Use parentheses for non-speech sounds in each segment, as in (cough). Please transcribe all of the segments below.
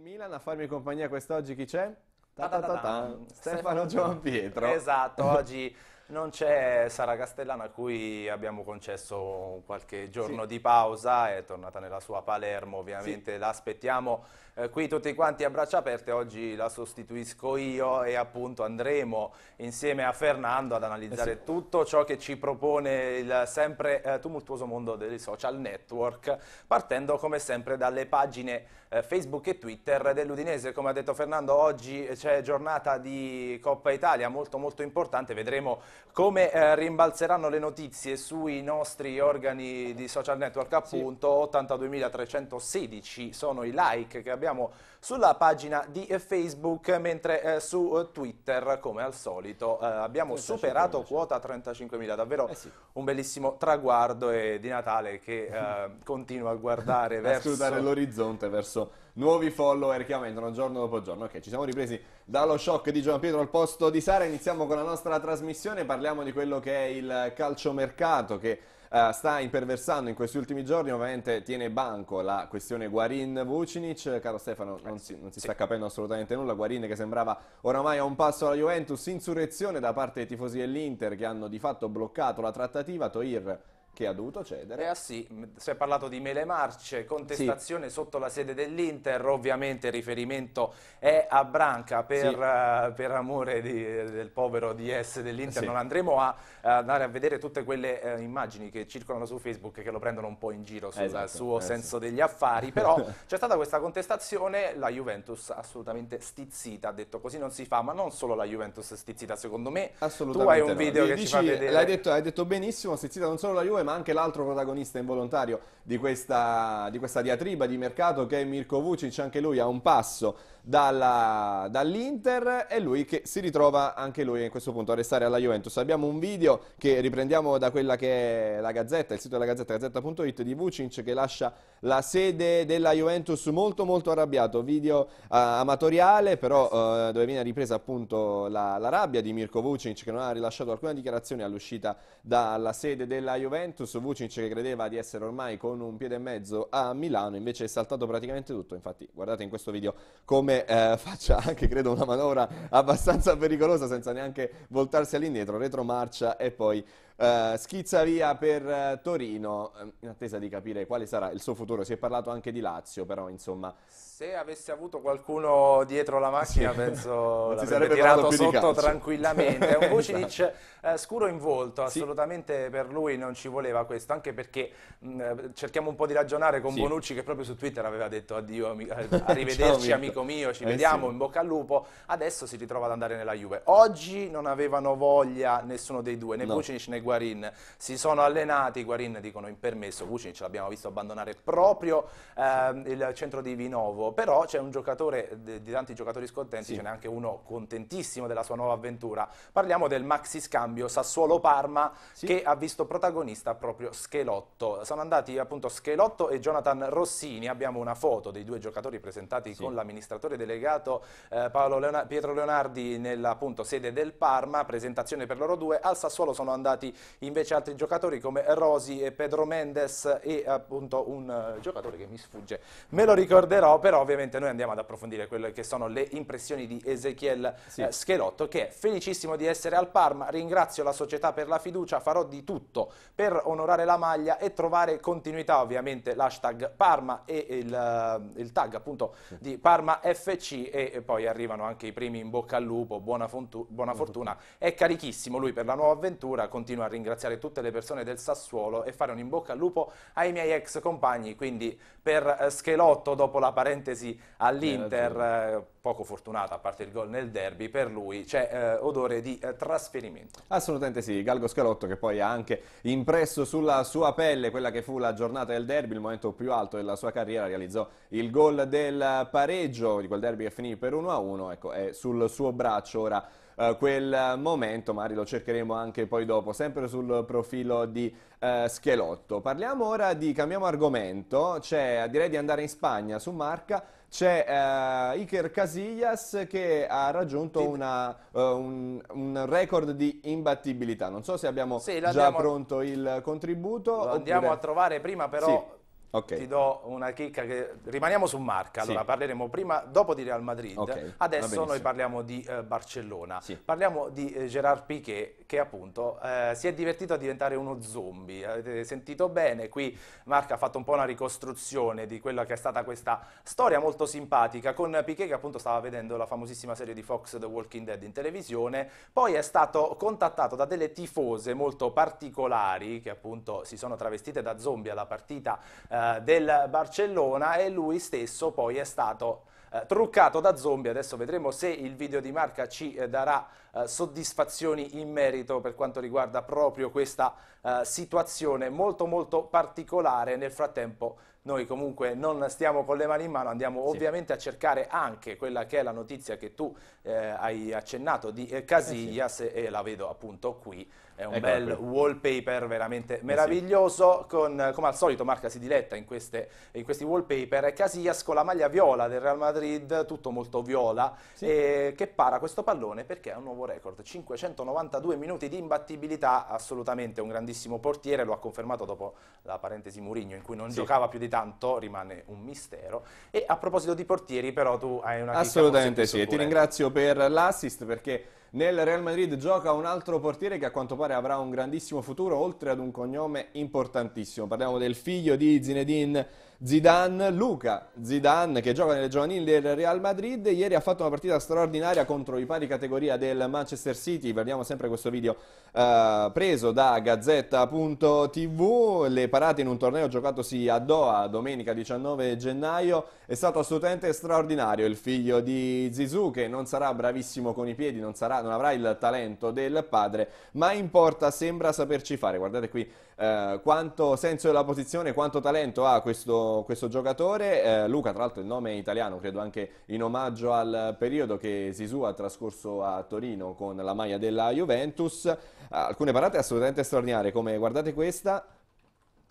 il Milan a farmi compagnia quest'oggi chi c'è? Stefano, Stefano Giampietro. Esatto, (laughs) oggi non c'è Sara Castellana a cui abbiamo concesso qualche giorno sì. di pausa, è tornata nella sua Palermo, ovviamente sì. l'aspettiamo eh, qui tutti quanti a braccia aperte, oggi la sostituisco io e appunto andremo insieme a Fernando ad analizzare eh sì. tutto ciò che ci propone il sempre eh, tumultuoso mondo dei social network, partendo come sempre dalle pagine eh, Facebook e Twitter dell'Udinese. Come ha detto Fernando, oggi eh, c'è giornata di Coppa Italia molto molto importante, vedremo come rimbalzeranno le notizie sui nostri organi di social network appunto, sì. 82.316 sono i like che abbiamo troviamo sulla pagina di Facebook, mentre eh, su eh, Twitter, come al solito, eh, abbiamo superato quota 35.000, davvero eh sì. un bellissimo traguardo e di Natale che eh, (laughs) continua a guardare a verso... l'orizzonte, verso nuovi follower che aumentano giorno dopo giorno. Ok, ci siamo ripresi dallo shock di Gian Pietro al posto di Sara, iniziamo con la nostra trasmissione, parliamo di quello che è il calciomercato che eh, sta imperversando in questi ultimi giorni, ovviamente tiene banco la questione Guarin-Vucinic, caro Stefano non si, non si sì. sta capendo assolutamente nulla, Guarin che sembrava oramai a un passo alla Juventus, insurrezione da parte dei tifosi dell'Inter che hanno di fatto bloccato la trattativa, Toir che ha dovuto cedere. Eh ah, sì, si è parlato di mele marce, contestazione sì. sotto la sede dell'Inter, ovviamente il riferimento è a Branca per, sì. uh, per amore di, del povero DS dell'Inter, sì. non andremo a uh, andare a vedere tutte quelle uh, immagini che circolano su Facebook che lo prendono un po' in giro sul esatto, eh, suo eh senso degli affari, però (laughs) c'è stata questa contestazione, la Juventus assolutamente stizzita, ha detto così non si fa, ma non solo la Juventus stizzita, secondo me tu hai un no. video Dici, che ci fa vedere. L'hai detto, detto, benissimo, stizzita non solo la Juventus, 2, ma anche l'altro protagonista involontario di questa, di questa diatriba di mercato che è Mirko Vucic, anche lui a un passo dalla, dall'Inter e lui che si ritrova anche lui in questo punto a restare alla Juventus. Abbiamo un video che riprendiamo da quella che è la Gazzetta, il sito della Gazzetta, gazzetta.it di Vucinc che lascia la sede della Juventus molto molto arrabbiato, video uh, amatoriale però uh, dove viene ripresa appunto la, la rabbia di Mirko Vucinc che non ha rilasciato alcuna dichiarazione all'uscita dalla sede della Juventus, Vucinc che credeva di essere ormai con un piede e mezzo a Milano invece è saltato praticamente tutto, infatti guardate in questo video come come eh, faccia anche, credo, una manovra abbastanza pericolosa senza neanche voltarsi all'indietro, retromarcia e poi eh, schizza via per uh, Torino, ehm, in attesa di capire quale sarà il suo futuro. Si è parlato anche di Lazio, però insomma... Se avesse avuto qualcuno dietro la macchina, sì. penso (laughs) si sarebbe tirato sotto tranquillamente. È un (laughs) Vucinic esatto. Eh, scuro in volto, assolutamente sì. per lui non ci voleva questo, anche perché mh, mm, cerchiamo un po' di ragionare con sì. Bonucci che proprio su Twitter aveva detto addio, ami (laughs) arrivederci Ciao, amico mio, ci eh, vediamo, in bocca al lupo. Adesso si ritrova ad andare nella Juve. Oggi non avevano voglia nessuno dei due, né no. Vucinic né Guardiola Guarin si sono allenati, Guarin dicono in permesso, Vucinic l'abbiamo visto abbandonare proprio eh, il centro di Vinovo, però c'è un giocatore, di tanti giocatori scontenti, sì. ce n'è anche uno contentissimo della sua nuova avventura, parliamo del maxi scambio Sassuolo-Parma sì. che ha visto protagonista proprio Schelotto, sono andati appunto Schelotto e Jonathan Rossini, abbiamo una foto dei due giocatori presentati sì. con l'amministratore delegato eh, Leonardo, Pietro Leonardi nella appunto, sede del Parma, presentazione per loro due, al Sassuolo sono andati invece altri giocatori come Rosi e Pedro Mendes e appunto un eh, giocatore che mi sfugge. Me lo ricorderò, però ovviamente noi andiamo ad approfondire quelle che sono le impressioni di Ezequiel sì. Eh, Schelotto, che è felicissimo di essere al Parma, ringrazio la società per la fiducia, farò di tutto per onorare la maglia e trovare continuità, ovviamente l'hashtag Parma e il, eh, il tag appunto di Parma FC e, e, poi arrivano anche i primi in bocca al lupo, buona, buona fortuna, è carichissimo lui per la nuova avventura, continua continuo a ringraziare tutte le persone del Sassuolo e fare un in bocca al lupo ai miei ex compagni, quindi per eh, Schelotto dopo la parentesi all'Inter, eh, eh, poco fortunata a parte il gol nel derby, per lui c'è eh, odore di eh, trasferimento. Assolutamente sì, Galgo Scalotto che poi ha anche impresso sulla sua pelle quella che fu la giornata del derby, il momento più alto della sua carriera, realizzò il gol del pareggio di quel derby che finì per 1-1, ecco, è sul suo braccio ora eh, quel momento, magari lo cercheremo anche poi dopo, sempre sul profilo di eh, Schelotto. Parliamo ora di, cambiamo argomento, cioè direi di andare in Spagna su Marca, c'è eh, Iker Casillas che ha raggiunto una, uh, un, un, record di imbattibilità. Non so se abbiamo sì, già pronto il contributo. Lo andiamo a trovare prima però... Sì Okay. Ti do una chicca che rimaniamo su Marca, allora sì. parleremo prima, dopo di Real Madrid, okay. adesso noi parliamo di eh, Barcellona, sì. parliamo di eh, Gerard Piquet che appunto eh, si è divertito a diventare uno zombie, avete sentito bene, qui Marca ha fatto un po' una ricostruzione di quella che è stata questa storia molto simpatica con Piquet che appunto stava vedendo la famosissima serie di Fox The Walking Dead in televisione, poi è stato contattato da delle tifose molto particolari che appunto si sono travestite da zombie alla partita eh, eh, del Barcellona e lui stesso poi è stato eh, truccato da zombie, adesso vedremo se il video di Marca ci eh, darà eh, soddisfazioni in merito per quanto riguarda proprio questa eh, situazione molto molto particolare, nel frattempo noi comunque non stiamo con le mani in mano, andiamo sì. ovviamente a cercare anche quella che è la notizia che tu hai accennato di Casillas sì. e la vedo appunto qui è un ecco bel qui. wallpaper veramente eh meraviglioso, sì. con, come al solito Marca si diletta in, queste, in questi wallpaper. Casillas con la maglia viola del Real Madrid, tutto molto viola, sì. eh, che para questo pallone perché è un nuovo record. 592 minuti di imbattibilità, assolutamente un grandissimo portiere, lo ha confermato dopo la parentesi Murigno in cui non sì. giocava più di tanto, rimane un mistero. E a proposito di portieri però tu hai una... Assolutamente sì, e ti ringrazio per l'assist perché nel Real Madrid gioca un altro portiere che a quanto pare avrà un grandissimo futuro, oltre ad un cognome importantissimo. Parliamo del figlio di Zinedine Zidane, Luca Zidane che gioca nelle giovanili del Real Madrid, ieri ha fatto una partita straordinaria contro i pari categoria del Manchester City, vediamo sempre questo video eh, preso da Gazzetta.tv, le parate in un torneo giocatosi a Doha domenica 19 gennaio, è stato assolutamente straordinario il figlio di Zizou che non sarà bravissimo con i piedi, non, sarà, non avrà il talento del padre, ma importa, sembra saperci fare, guardate qui eh, quanto senso della posizione, quanto talento ha questo, questo giocatore. Eh, Luca, tra l'altro il nome è italiano, credo anche in omaggio al periodo che Sisu ha trascorso a Torino con la maglia della Juventus. Eh, alcune parate assolutamente straordinarie, come guardate questa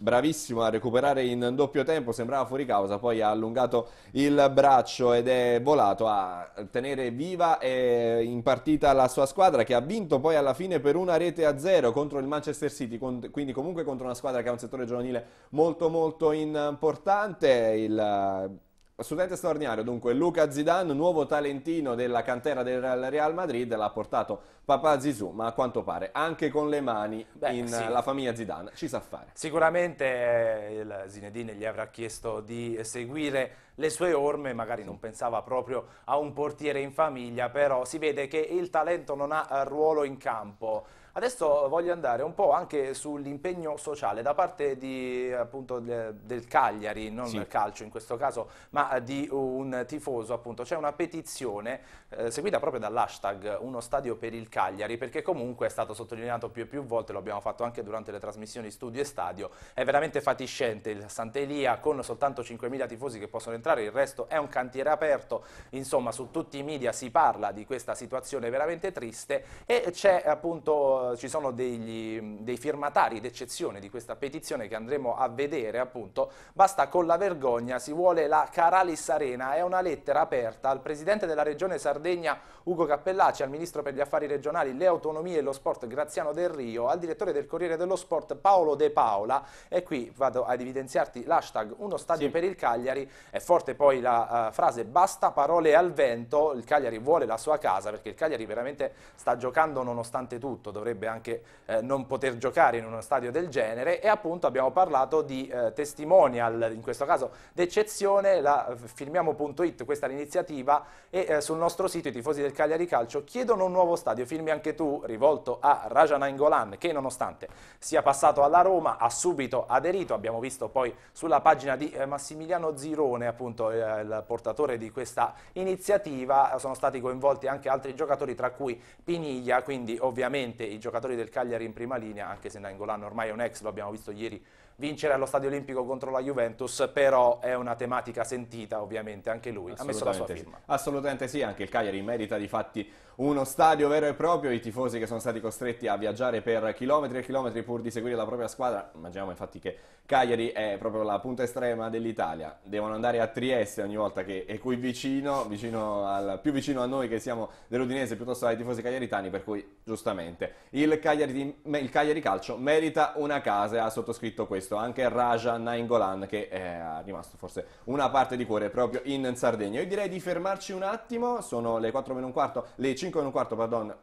bravissimo a recuperare in doppio tempo, sembrava fuori causa, poi ha allungato il braccio ed è volato a tenere viva e in partita la sua squadra che ha vinto poi alla fine per una rete a zero contro il Manchester City, quindi comunque contro una squadra che ha un settore giovanile molto molto importante. Il Studente straordinario, dunque Luca Zidane, nuovo talentino della cantera del Real Madrid, l'ha portato papà Zizou, ma a quanto pare anche con le mani Beh, in, sì. la famiglia Zidane ci sa fare. Sicuramente eh, il Zinedine gli avrà chiesto di seguire le sue orme, magari non pensava proprio a un portiere in famiglia, però si vede che il talento non ha eh, ruolo in campo. Adesso voglio andare un po' anche sull'impegno sociale da parte di, appunto, del Cagliari, non sì. del calcio in questo caso, ma di un tifoso appunto. C'è una petizione eh, seguita proprio dall'hashtag Uno Stadio per il Cagliari perché comunque è stato sottolineato più e più volte, lo abbiamo fatto anche durante le trasmissioni studio e stadio, è veramente fatiscente il Sant'Elia con soltanto 5.000 tifosi che possono entrare, il resto è un cantiere aperto, insomma su tutti i media si parla di questa situazione veramente triste e c'è appunto ci sono degli, dei firmatari d'eccezione di questa petizione che andremo a vedere appunto, basta con la vergogna, si vuole la Caralis Arena, è una lettera aperta al Presidente della Regione Sardegna Ugo Cappellacci, al Ministro per gli Affari Regionali, le Autonomie e lo Sport Graziano Del Rio, al Direttore del Corriere dello Sport Paolo De Paola e qui vado ad evidenziarti l'hashtag Uno Stadio sì. per il Cagliari, è forte poi la uh, frase basta parole al vento, il Cagliari vuole la sua casa perché il Cagliari veramente sta giocando nonostante tutto, dovrebbe potrebbe anche eh, non poter giocare in uno stadio del genere e appunto abbiamo parlato di eh, testimonial, in questo caso d'eccezione, la eh, firmiamo.it, questa è l'iniziativa e eh, sul nostro sito i tifosi del Cagliari Calcio chiedono un nuovo stadio, filmi anche tu, rivolto a Rajana Ingolan che nonostante sia passato alla Roma ha subito aderito, abbiamo visto poi sulla pagina di eh, Massimiliano Zirone appunto il portatore di questa iniziativa, sono stati coinvolti anche altri giocatori tra cui Piniglia, quindi ovviamente giocatori del Cagliari in prima linea, anche se Nangolan ormai è un ex, lo abbiamo visto ieri vincere allo Stadio Olimpico contro la Juventus, però è una tematica sentita ovviamente, anche lui ha messo la sua firma. Sì. Assolutamente sì, anche il Cagliari merita di fatti uno stadio vero e proprio, i tifosi che sono stati costretti a viaggiare per chilometri e chilometri pur di seguire la propria squadra, immaginiamo infatti che Cagliari è proprio la punta estrema dell'Italia, devono andare a Trieste ogni volta che è qui vicino, vicino al, più vicino a noi che siamo dell'Udinese piuttosto ai tifosi cagliaritani, per cui giustamente il Cagliari, il Cagliari Calcio merita una casa e ha sottoscritto questo anche Raja Nainggolan che è eh, rimasto forse una parte di cuore proprio in Sardegna. Io direi di fermarci un attimo, sono le 4 meno un quarto, le 5 5 e un quarto, pardon.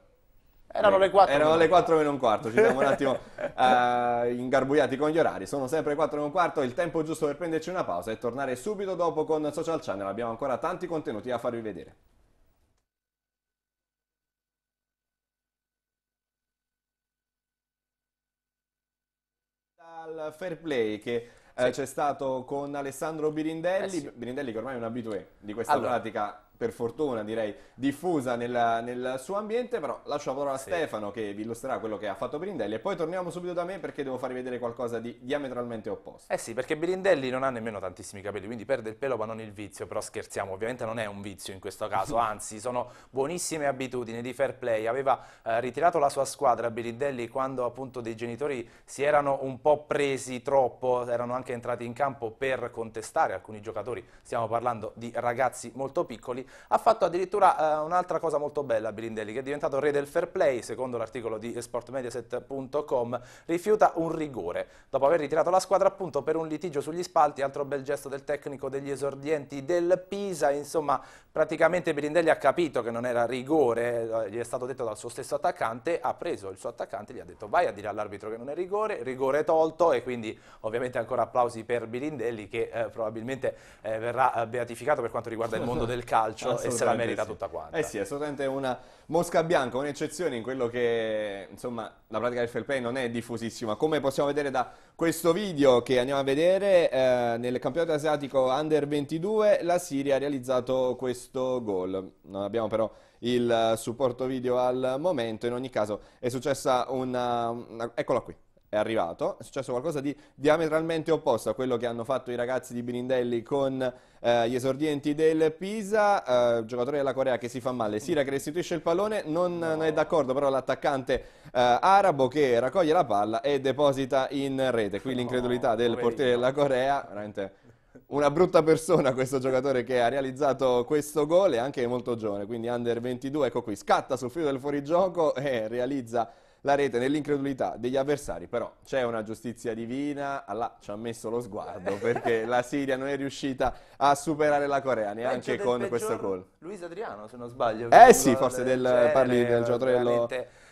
Erano le 4. Erano le 4 meno un quarto, ci siamo un attimo uh, (laughs) ingarbugliati con gli orari. Sono sempre le 4 meno un quarto, il tempo giusto per prenderci una pausa e tornare subito dopo con Social Channel. Abbiamo ancora tanti contenuti da farvi vedere. Al fair play che eh, c'è stato con Alessandro Birindelli, eh sì. Birindelli che ormai è un abitué di questa allora. pratica per fortuna direi, diffusa nella, nel suo ambiente, però lascio la parola a sì. Stefano che vi illustrerà quello che ha fatto Birindelli e poi torniamo subito da me perché devo farvi vedere qualcosa di diametralmente opposto. Eh sì, perché Birindelli non ha nemmeno tantissimi capelli, quindi perde il pelo ma non il vizio, però scherziamo, ovviamente non è un vizio in questo caso, (laughs) anzi sono buonissime abitudini di fair play, aveva eh, ritirato la sua squadra Birindelli quando appunto dei genitori si erano un po' presi troppo, erano anche entrati in campo per contestare alcuni giocatori, stiamo parlando di ragazzi molto piccoli, ha fatto addirittura eh, un'altra cosa molto bella Birindelli, che è diventato re del fair play, secondo l'articolo di sportmediaset.com, rifiuta un rigore. Dopo aver ritirato la squadra appunto per un litigio sugli spalti, altro bel gesto del tecnico degli esordienti del Pisa, insomma praticamente Birindelli ha capito che non era rigore, eh, gli è stato detto dal suo stesso attaccante, ha preso il suo attaccante, gli ha detto vai a dire all'arbitro che non è rigore, rigore tolto e quindi ovviamente ancora applausi per Birindelli che eh, probabilmente eh, verrà eh, beatificato per quanto riguarda il mondo del calcio calcio e se la merita sì. tutta quanta. Eh sì, è assolutamente una mosca bianca, un'eccezione in quello che insomma la pratica del fair play non è diffusissima. Come possiamo vedere da questo video che andiamo a vedere, eh, nel campionato asiatico Under 22 la Siria ha realizzato questo gol. Non abbiamo però il supporto video al momento, in ogni caso è successa una... una... eccola qui è arrivato, è successo qualcosa di diametralmente opposto a quello che hanno fatto i ragazzi di Birindelli con eh, gli esordienti del Pisa, eh, giocatore della Corea che si fa male, Sira che restituisce il pallone, non, no. non è d'accordo però l'attaccante eh, arabo che raccoglie la palla e deposita in rete, qui l'incredulità del poverino. portiere della Corea, veramente una brutta persona questo giocatore che ha realizzato questo gol, e anche molto giovane, quindi under 22, ecco qui, scatta sul filo del fuorigioco e realizza la rete nell'incredulità degli avversari, però c'è una giustizia divina, Allah ci ha messo lo sguardo (laughs) perché la Siria non è riuscita a superare la Corea neanche con questo gol. Luis Adriano, se non sbaglio. Eh sì, forse del, parli del giocatorello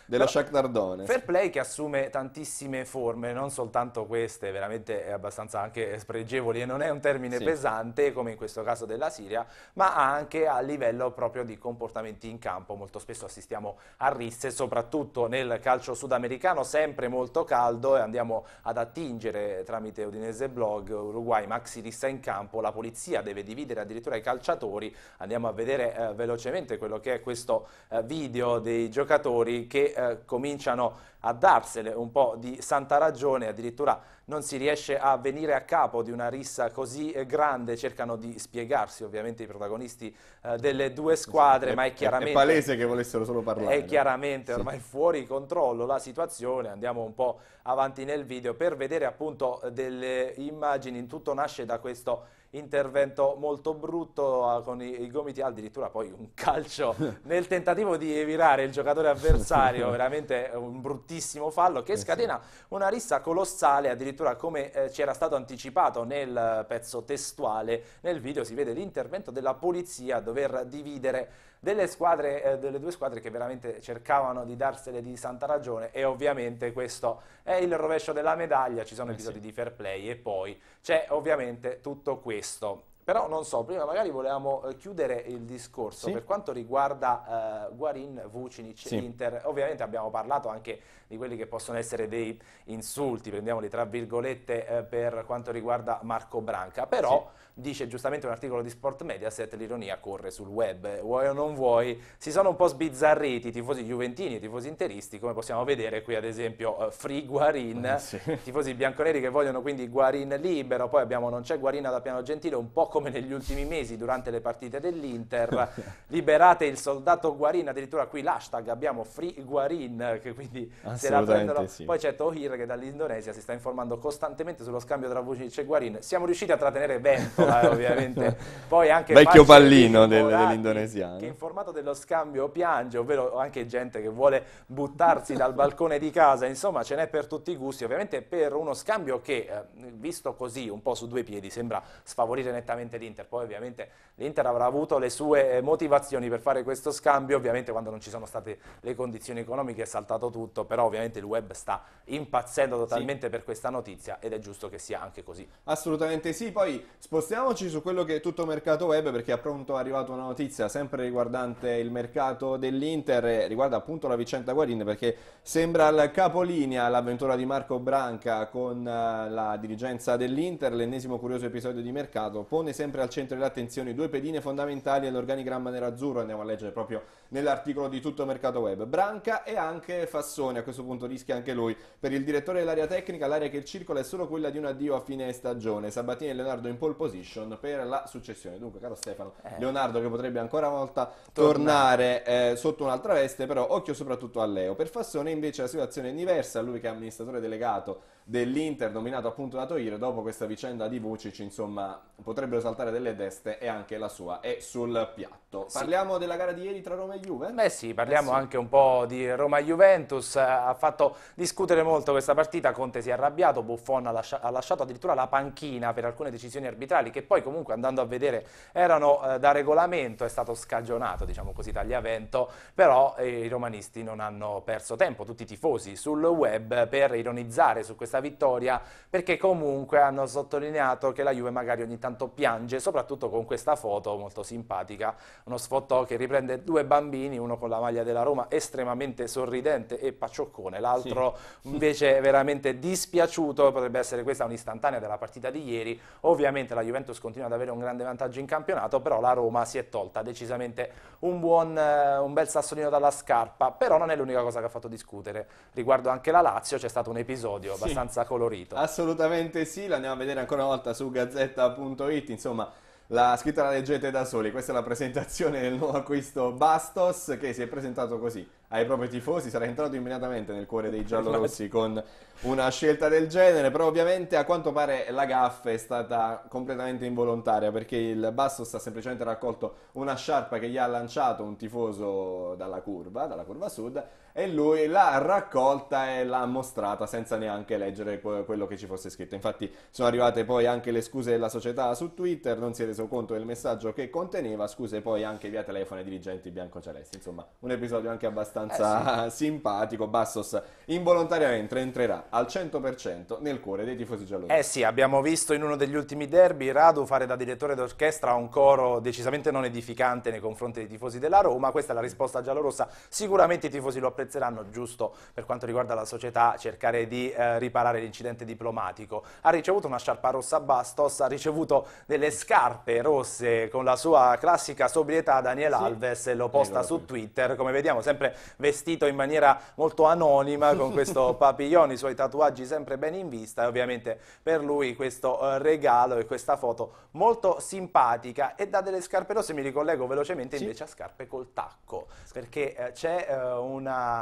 dello Shakhtar Donetsk. Fair play che assume tantissime forme, non soltanto queste, veramente è abbastanza anche spregevoli e non è un termine sì. pesante come in questo caso della Siria, ma anche a livello proprio di comportamenti in campo. Molto spesso assistiamo a risse, soprattutto nel calcio sudamericano, sempre molto caldo e andiamo ad attingere tramite Udinese Blog, Uruguay, maxi rissa in campo, la polizia deve dividere addirittura i calciatori. Andiamo a vedere eh, velocemente quello che è questo eh, video dei giocatori che eh, cominciano a darsele un po' di santa ragione, addirittura non si riesce a venire a capo di una rissa così eh, grande, cercano di spiegarsi ovviamente i protagonisti eh, delle due squadre, sì, ma è chiaramente... È palese che volessero solo parlare. È eh. chiaramente no? ormai sì. fuori controllo la situazione, andiamo un po' avanti nel video per vedere appunto delle immagini, tutto nasce da questo intervento molto brutto ah, con i, i gomiti addirittura poi un calcio (laughs) nel tentativo di evitare il giocatore avversario, (laughs) veramente un bruttissimo fallo che eh scatena una rissa colossale, addirittura come eh, era stato anticipato nel pezzo testuale, nel video si vede l'intervento della polizia a dover dividere delle, squadre, eh, delle due squadre che veramente cercavano di darsele di santa ragione e ovviamente questo è il rovescio della medaglia, ci sono eh episodi sì. di fair play e poi c'è ovviamente tutto questo. Però non so, prima magari volevamo eh, chiudere il discorso sì. per quanto riguarda uh, Guarin, Vucinic, sì. Inter. Ovviamente abbiamo parlato anche di quelli che possono essere dei insulti, prendiamoli tra virgolette, eh, per quanto riguarda Marco Branca. Però sì. dice giustamente un articolo di Sport Mediaset, l'ironia corre sul web. Vuoi o non vuoi, si sono un po' sbizzarriti i tifosi giuventini, i tifosi interisti, come possiamo vedere qui ad esempio eh, Free Guarin, eh, tifosi bianconeri che vogliono quindi Guarin libero. Poi abbiamo Non c'è Guarina da Piano Gentile, un po' come negli ultimi mesi durante le partite dell'Inter, (laughs) liberate il soldato Guarin, addirittura qui l'hashtag abbiamo Free Guarin, che quindi se la prendono. Sì. Poi c'è Tohir che dall'Indonesia si sta informando costantemente sullo scambio tra Vucic e Guarin. Siamo riusciti a trattenere Ventola, eh, ovviamente. (laughs) Poi anche Vecchio pallino del, dell'indonesiano. Che informato dello scambio piange, ovvero anche gente che vuole buttarsi dal balcone di casa, insomma ce n'è per tutti i gusti, ovviamente per uno scambio che, eh, visto così, un po' su due piedi, sembra sfavorire nettamente sicuramente l'Inter. Poi ovviamente l'Inter avrà avuto le sue eh, motivazioni per fare questo scambio, ovviamente quando non ci sono state le condizioni economiche è saltato tutto, però ovviamente il web sta impazzendo totalmente sì. per questa notizia ed è giusto che sia anche così. Assolutamente sì, poi spostiamoci su quello che è tutto mercato web perché è pronto arrivata una notizia sempre riguardante il mercato dell'Inter, riguarda appunto la vicenda Guarin perché sembra al capolinea l'avventura di Marco Branca con eh, la dirigenza dell'Inter, l'ennesimo curioso episodio di mercato pone sempre al centro dell'attenzione due pedine fondamentali dell'organigramma nerazzurro, andiamo a leggere proprio nell'articolo di tutto mercato web. Branca e anche Fassone, a questo punto rischia anche lui. Per il direttore dell'area tecnica, l'area che circola è solo quella di un addio a fine stagione. Sabatini e Leonardo in pole position per la successione. Dunque, caro Stefano, eh. Leonardo che potrebbe ancora una volta tornare, tornare eh, sotto un'altra veste, però occhio soprattutto a Leo. Per Fassone invece la situazione è diversa, lui che è amministratore delegato dell'Inter dominato appunto da Toiro, dopo questa vicenda di Vucic, insomma, potrebbero saltare delle teste e anche la sua è sul piatto. Sì. Parliamo della gara di ieri tra Roma e Juve? Beh sì, parliamo eh sì. anche un po' di Roma-Juventus, eh, ha fatto discutere molto questa partita, Conte si è arrabbiato, Buffon ha, lascia ha, lasciato addirittura la panchina per alcune decisioni arbitrali che poi comunque andando a vedere erano eh, da regolamento, è stato scagionato, diciamo così, tagliavento, però eh, i romanisti non hanno perso tempo, tutti i tifosi sul web per ironizzare su questa questa vittoria perché comunque hanno sottolineato che la Juve magari ogni tanto piange, soprattutto con questa foto molto simpatica, uno sfottò che riprende due bambini, uno con la maglia della Roma estremamente sorridente e paccioccone, l'altro sì. invece veramente dispiaciuto, potrebbe essere questa un'istantanea della partita di ieri, ovviamente la Juventus continua ad avere un grande vantaggio in campionato, però la Roma si è tolta decisamente un, buon, un bel sassolino dalla scarpa, però non è l'unica cosa che ha fatto discutere, riguardo anche la Lazio c'è stato un episodio sì. abbastanza abbastanza colorito. Assolutamente sì, lo andiamo a vedere ancora una volta su gazzetta.it, insomma... La scritta la leggete da soli, questa è la presentazione del nuovo acquisto Bastos che si è presentato così ai propri tifosi, sarà entrato immediatamente nel cuore dei giallorossi con una scelta del genere, però ovviamente a quanto pare la gaffa è stata completamente involontaria perché il Bastos ha semplicemente raccolto una sciarpa che gli ha lanciato un tifoso dalla curva, dalla curva sud e lui l'ha raccolta e l'ha mostrata senza neanche leggere quello che ci fosse scritto. Infatti sono arrivate poi anche le scuse della società su Twitter, non si è reso conto del messaggio che conteneva, scuse poi anche via telefono ai dirigenti biancocelesti. Insomma, un episodio anche abbastanza eh sì. (laughs) simpatico. Bassos involontariamente entrerà al 100% nel cuore dei tifosi giallorossi. Eh sì, abbiamo visto in uno degli ultimi derby Radu fare da direttore d'orchestra un coro decisamente non edificante nei confronti dei tifosi della Roma. Questa è la risposta giallorossa. Sicuramente i tifosi lo apprezzano apprezzeranno, giusto per quanto riguarda la società, cercare di eh, riparare l'incidente diplomatico. Ha ricevuto una sciarpa rossa Bastos, ha ricevuto delle scarpe rosse con la sua classica sobrietà Daniel sì. Alves lo posta su Twitter, come vediamo sempre vestito in maniera molto anonima con questo (laughs) papiglione, i suoi tatuaggi sempre ben in vista e ovviamente per lui questo eh, regalo e questa foto molto simpatica e da delle scarpe rosse mi ricollego velocemente sì. a scarpe col tacco perché eh, c'è eh, una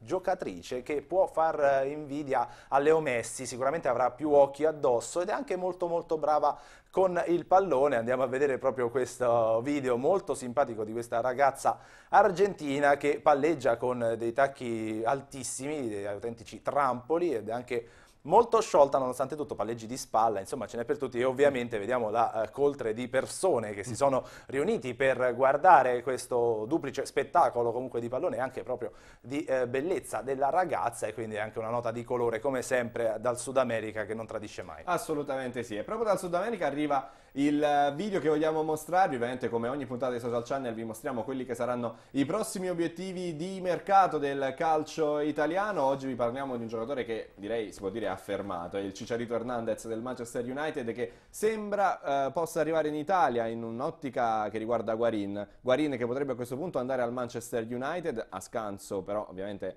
giocatrice che può far eh, invidia a Leo Messi, sicuramente avrà più occhi addosso ed è anche molto molto brava con il pallone. Andiamo a vedere proprio questo video molto simpatico di questa ragazza argentina che palleggia con dei tacchi altissimi, dei autentici trampoli ed è anche molto sciolta nonostante tutto, palleggi di spalla, insomma ce n'è per tutti e ovviamente vediamo la uh, coltre di persone che si mm. sono riuniti per guardare questo duplice spettacolo comunque di pallone e anche proprio di uh, bellezza della ragazza e quindi anche una nota di colore come sempre dal Sud America che non tradisce mai. Assolutamente sì e proprio dal Sud America arriva il video che vogliamo mostrarvi, ovviamente come ogni puntata di Social Channel vi mostriamo quelli che saranno i prossimi obiettivi di mercato del calcio italiano. Oggi vi parliamo di un giocatore che direi si può dire affermato, è il Cicciarito Hernandez del Manchester United che sembra eh, possa arrivare in Italia in un'ottica che riguarda Guarin. Guarin che potrebbe a questo punto andare al Manchester United a scanso però ovviamente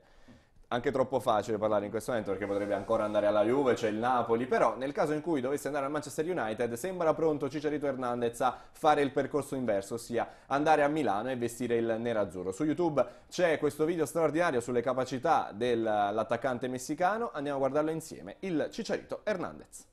anche troppo facile parlare in questo momento perché potrebbe ancora andare alla Juve, c'è cioè il Napoli, però nel caso in cui dovesse andare al Manchester United sembra pronto Cicerito Hernandez a fare il percorso inverso, ossia andare a Milano e vestire il nerazzurro. Su YouTube c'è questo video straordinario sulle capacità dell'attaccante messicano, andiamo a guardarlo insieme, il Cicerito Hernandez.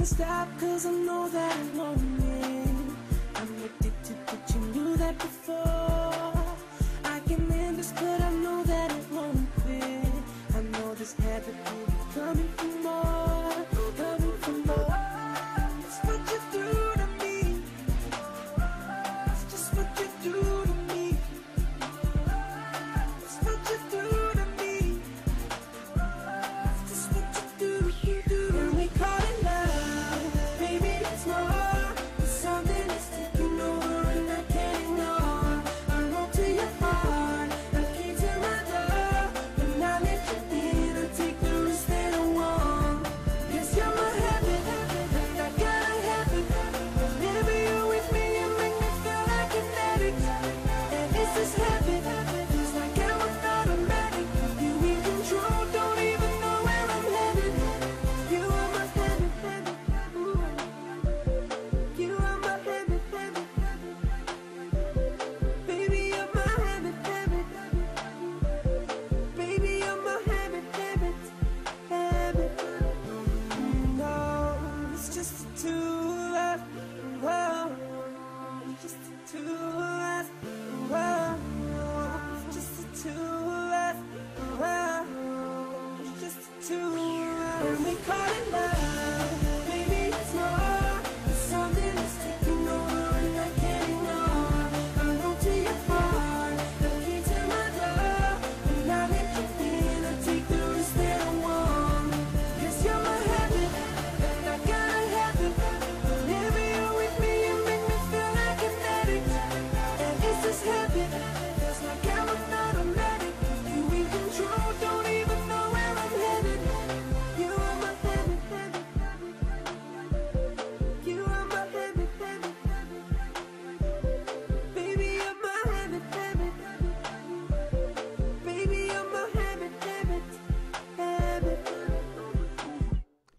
can't stop cause I know that I'm lonely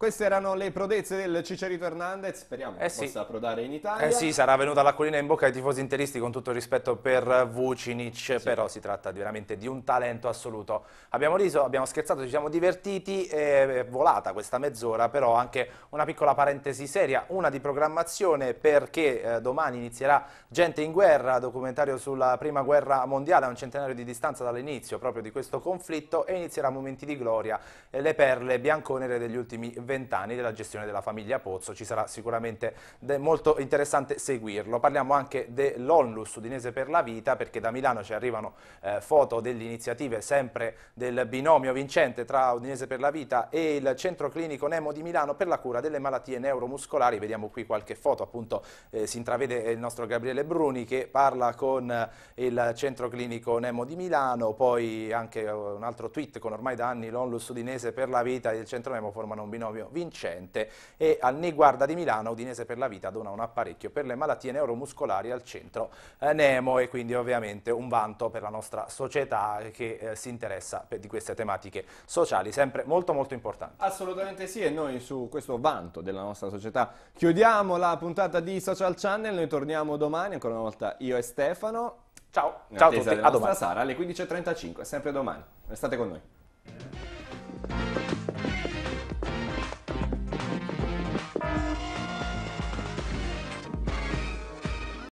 Queste erano le prodezze del Cicerito Hernandez, speriamo eh che sì. possa approdare in Italia. Eh sì, sarà venuta l'acquolina in bocca ai tifosi interisti con tutto il rispetto per Vucinic, sì. però si tratta veramente di un talento assoluto. Abbiamo riso, abbiamo scherzato, ci siamo divertiti, è volata questa mezz'ora, però anche una piccola parentesi seria, una di programmazione perché eh, domani inizierà Gente in guerra, documentario sulla prima guerra mondiale a un centenario di distanza dall'inizio proprio di questo conflitto e inizierà Momenti di gloria, eh, le perle bianconere degli ultimi 20 vent'anni della gestione della famiglia Pozzo, ci sarà sicuramente molto interessante seguirlo. Parliamo anche dell'Onlus Udinese per la Vita perché da Milano ci arrivano eh, foto delle iniziative sempre del binomio vincente tra Udinese per la Vita e il Centro Clinico Nemo di Milano per la cura delle malattie neuromuscolari, vediamo qui qualche foto appunto eh, si intravede eh, il nostro Gabriele Bruni che parla con eh, il Centro Clinico Nemo di Milano, poi anche eh, un altro tweet con ormai da anni l'Onlus Udinese per la Vita e il Centro Nemo formano un binomio premio vincente e al Ne Guarda di Milano Udinese per la vita dona un apparecchio per le malattie neuromuscolari al centro eh, Nemo e quindi ovviamente un vanto per la nostra società che eh, si interessa di queste tematiche sociali, sempre molto molto importanti. Assolutamente sì e noi su questo vanto della nostra società chiudiamo la puntata di Social Channel, noi torniamo domani ancora una volta io e Stefano. Ciao, In ciao a tutti, a domani. Sara alle 15.35, sempre domani. Restate con noi.